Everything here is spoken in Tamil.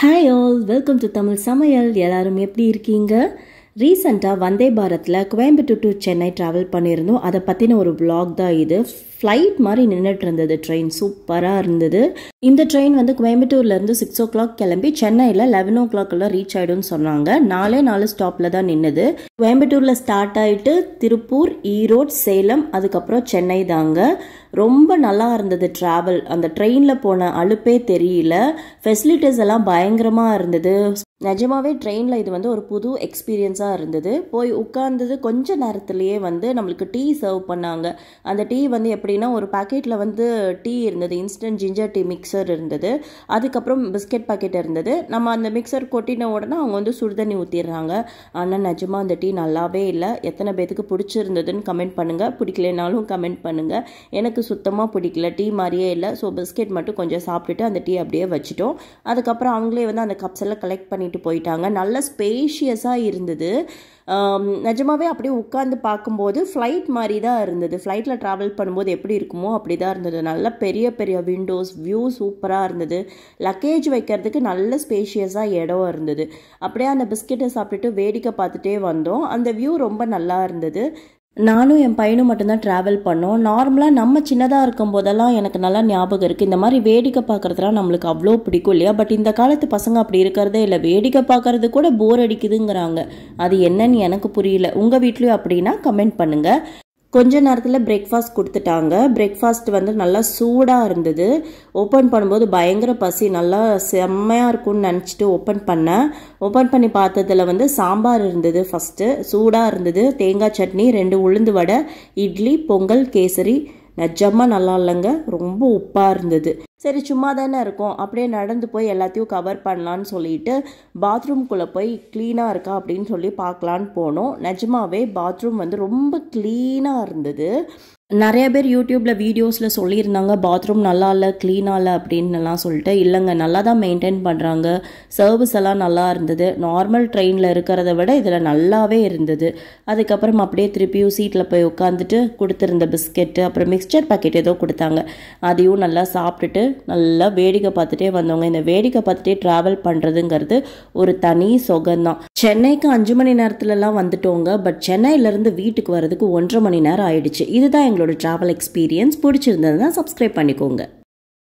hi all welcome to Tamil சமையல் எல்லாரும் எப்படி இருக்கீங்க ரீசண்டாக வந்தே பாரத்தில் கோயம்புத்தூர் டு சென்னை ட்ராவல் பண்ணியிருந்தோம் அதை பற்றின ஒரு பிளாக் தான் இது ஃப்ளைட் மாதிரி நின்றுட்டு இருந்தது ட்ரெயின் சூப்பராக இருந்தது இந்த ட்ரெயின் வந்து கோயம்புத்தூர்லேருந்து சிக்ஸ் ஓ கிளாக் கிளம்பி சென்னையில் லெவன் ஓ கிளாக்லாம் ரீச் ஆகிடும்னு சொன்னாங்க நாலே நாலு ஸ்டாப்பில் தான் நின்றுது கோயம்புத்தூரில் ஸ்டார்ட் ஆகிட்டு திருப்பூர் ஈரோடு சேலம் அதுக்கப்புறம் சென்னை தாங்க ரொம்ப நல்லா இருந்தது ட்ராவல் அந்த ட்ரெயினில் போன அழுப்பே தெரியல ஃபெசிலிட்டிஸ் எல்லாம் பயங்கரமாக இருந்தது நிஜமாவே ட்ரெயினில் இது வந்து ஒரு புது எக்ஸ்பீரியன்ஸாக இருந்தது போய் உட்கார்ந்தது கொஞ்ச நேரத்துலேயே வந்து நம்மளுக்கு டீ சர்வ் பண்ணாங்க அந்த டீ வந்து எப்படின்னா ஒரு பாக்கெட்டில் வந்து டீ இருந்தது இன்ஸ்டன்ட் ஜிஞ்சர் டீ மிக்சர் இருந்தது அதுக்கப்புறம் பிஸ்கெட் பாக்கெட் இருந்தது நம்ம அந்த மிக்சர் கொட்டின உடனே அவங்க வந்து சுடுதண்ணி ஊற்றிடுறாங்க ஆனால் நிஜமாக அந்த டீ நல்லாவே இல்லை எத்தனை பேத்துக்கு பிடிச்சிருந்ததுன்னு கமெண்ட் பண்ணுங்கள் பிடிக்கலனாலும் கமெண்ட் பண்ணுங்கள் எனக்கு சுத்தமாக பிடிக்கல டீ மாதிரியே இல்லை ஸோ பிஸ்கெட் மட்டும் கொஞ்சம் சாப்பிட்டுட்டு அந்த டீ அப்படியே வச்சுட்டோம் அதுக்கப்புறம் அவங்களே வந்து அந்த கப்ஸ் எல்லாம் கலெக்ட் பண்ணிட்டு போயிட்டாங்க நல்ல ஸ்பேஷியஸாக இருந்தது நிஜமாகவே அப்படியே உட்காந்து பார்க்கும்போது ஃப்ளைட் மாதிரி தான் இருந்தது ஃப்ளைட்டில் ட்ராவல் பண்ணும்போது எப்படி இருக்குமோ அப்படி தான் இருந்தது நல்ல பெரிய பெரிய விண்டோஸ் வியூ சூப்பராக இருந்தது லக்கேஜ் வைக்கிறதுக்கு நல்ல ஸ்பேஷியஸாக இடம் இருந்தது அப்படியே அந்த பிஸ்கெட்டை சாப்பிட்டுட்டு வேடிக்கை பார்த்துட்டே வந்தோம் அந்த வியூ ரொம்ப நல்லா இருந்தது நானும் என் பையனும் மட்டும்தான் ட்ராவல் பண்ணோம் நார்மலாக நம்ம சின்னதாக இருக்கும் போதெல்லாம் எனக்கு நல்லா ஞாபகம் இருக்குது இந்த மாதிரி வேடிக்கை பார்க்குறதுலாம் நம்மளுக்கு அவ்வளோ பிடிக்கும் இல்லையா பட் இந்த காலத்து பசங்க அப்படி இருக்கிறதே இல்லை வேடிக்கை பார்க்குறது கூட போர் அடிக்குதுங்கிறாங்க அது என்னன்னு எனக்கு புரியல உங்கள் வீட்லேயும் அப்படின்னா கமெண்ட் பண்ணுங்கள் கொஞ்ச நேரத்தில் பிரேக்ஃபாஸ்ட் கொடுத்துட்டாங்க பிரேக்ஃபாஸ்ட் வந்து நல்லா சூடாக இருந்தது ஓப்பன் பண்ணும்போது பயங்கர பசி நல்லா செம்மையாக இருக்கும்னு நினச்சிட்டு ஓப்பன் பண்ணேன் ஓப்பன் பண்ணி பார்த்ததில் வந்து சாம்பார் இருந்தது ஃபஸ்ட்டு சூடாக இருந்தது தேங்காய் சட்னி ரெண்டு உளுந்து வடை இட்லி பொங்கல் கேசரி நிஜமாக நல்லா இல்லைங்க ரொம்ப உப்பாக இருந்தது சரி சும்மா தானே இருக்கும் அப்படியே நடந்து போய் எல்லாத்தையும் கவர் பண்ணலான்னு சொல்லிட்டு பாத்ரூம்குள்ளே போய் க்ளீனாக இருக்கா அப்படின்னு சொல்லி பார்க்கலான்னு போனோம் நிஜமாவே பாத்ரூம் வந்து ரொம்ப க்ளீனாக இருந்தது நிறைய பேர் யூடியூப்பில் வீடியோஸில் சொல்லியிருந்தாங்க பாத்ரூம் நல்லா இல்லை க்ளீனாக இல்லை அப்படின்னுலாம் சொல்லிட்டு இல்லைங்க நல்லா தான் மெயின்டைன் பண்ணுறாங்க சர்வீஸ் எல்லாம் நல்லா இருந்தது நார்மல் ட்ரெயினில் இருக்கிறத விட இதில் நல்லாவே இருந்தது அதுக்கப்புறம் அப்படியே திருப்பியும் சீட்டில் போய் உட்காந்துட்டு கொடுத்துருந்த பிஸ்கெட்டு அப்புறம் மிக்சர் பாக்கெட் ஏதோ கொடுத்தாங்க அதையும் நல்லா சாப்பிட்டுட்டு நல்லா வேடிக்கை பார்த்துட்டே வந்தவங்க இந்த வேடிக்கை பார்த்துட்டே ட்ராவல் பண்ணுறதுங்கிறது ஒரு தனி சுகம்தான் சென்னைக்கு அஞ்சு மணி நேரத்துலலாம் வந்துட்டோங்க பட் சென்னையிலேருந்து வீட்டுக்கு வரதுக்கு ஒன்றரை மணி நேரம் ஆயிடுச்சு இதுதான் எங்களோட ட்ராவல் எக்ஸ்பீரியன்ஸ் பிடிச்சிருந்ததுன்னா சப்ஸ்கிரைப் பண்ணிக்கோங்க